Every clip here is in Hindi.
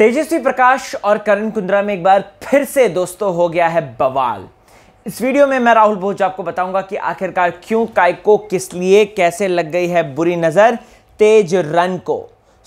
तेजस्वी प्रकाश और करण कुंद्रा में एक बार फिर से दोस्तों हो गया है बवाल इस वीडियो में मैं राहुल भोज आपको बताऊंगा कि आखिरकार क्यों काय को किस लिए कैसे लग गई है बुरी नज़र तेज रन को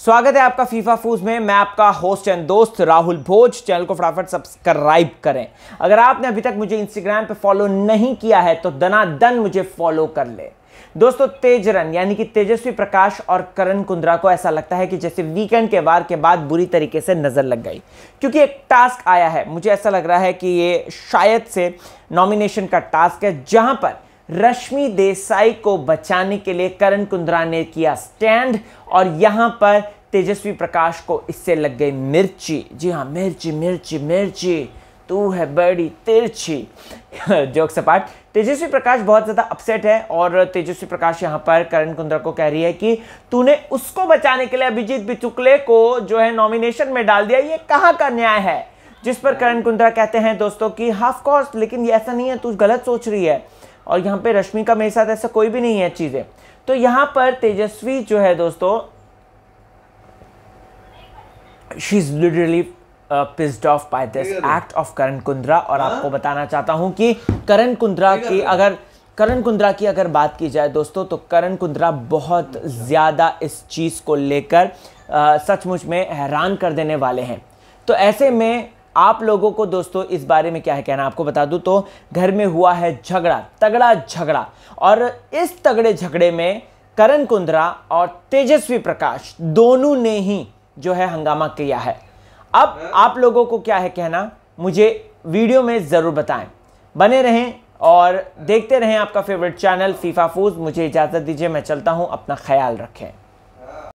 स्वागत है आपका फीफा फूज में मैं आपका होस्ट एंड दोस्त राहुल भोज चैनल को फटाफट सब्सक्राइब करें अगर आपने अभी तक मुझे इंस्टाग्राम पर फॉलो नहीं किया है तो दन मुझे फॉलो कर लें दोस्तों तेजरन यानी कि तेजस्वी प्रकाश और करण कुंद्रा को ऐसा लगता है कि जैसे वीकेंड के वार के बाद बुरी तरीके से नज़र लग गई क्योंकि एक टास्क आया है मुझे ऐसा लग रहा है कि ये शायद से नॉमिनेशन का टास्क है जहां पर रश्मि देसाई को बचाने के लिए करण कुंद्रा ने किया स्टैंड और यहां पर तेजस्वी प्रकाश को इससे लग गई मिर्ची जी हाँ मिर्ची मिर्ची मिर्ची तू है बड़ी तिरछी जोक्स अपार्ट तेजस्वी प्रकाश बहुत ज़्यादा अपसेट है और तेजस्वी प्रकाश यहाँ पर करण कुंद्रा को कह रही है कि तूने उसको बचाने के लिए अभिजीत बिचुकले को जो है नॉमिनेशन में डाल दिया ये कहाँ का न्याय है जिस पर करण कुंद्रा कहते हैं दोस्तों कि हाफ कोर्स लेकिन ये ऐसा नहीं है तू गलत सोच रही है और यहाँ पे रश्मि का मेरे साथ ऐसा कोई भी नहीं है चीज़ें तो यहाँ पर तेजस्वी जो है दोस्तों she is literally pissed off by this act of Karan Kundra और हा? आपको बताना चाहता हूं कि करण कुंद्रा की अगर करण कुंद्रा की अगर बात की जाए दोस्तों तो करण कुंद्रा बहुत ज़्यादा इस चीज़ को लेकर uh, सचमुच में हैरान कर देने वाले हैं तो ऐसे में आप लोगों को दोस्तों इस बारे में क्या है कहना आपको बता दूं तो घर में हुआ है झगड़ा तगड़ा झगड़ा और इस तगड़े झगड़े में करण कुंद्रा और तेजस्वी प्रकाश दोनों ने ही जो है हंगामा किया है अब आप लोगों को क्या है कहना मुझे वीडियो में ज़रूर बताएं बने रहें और देखते रहें आपका फेवरेट चैनल फीफा फूज मुझे इजाज़त दीजिए मैं चलता हूँ अपना ख्याल रखें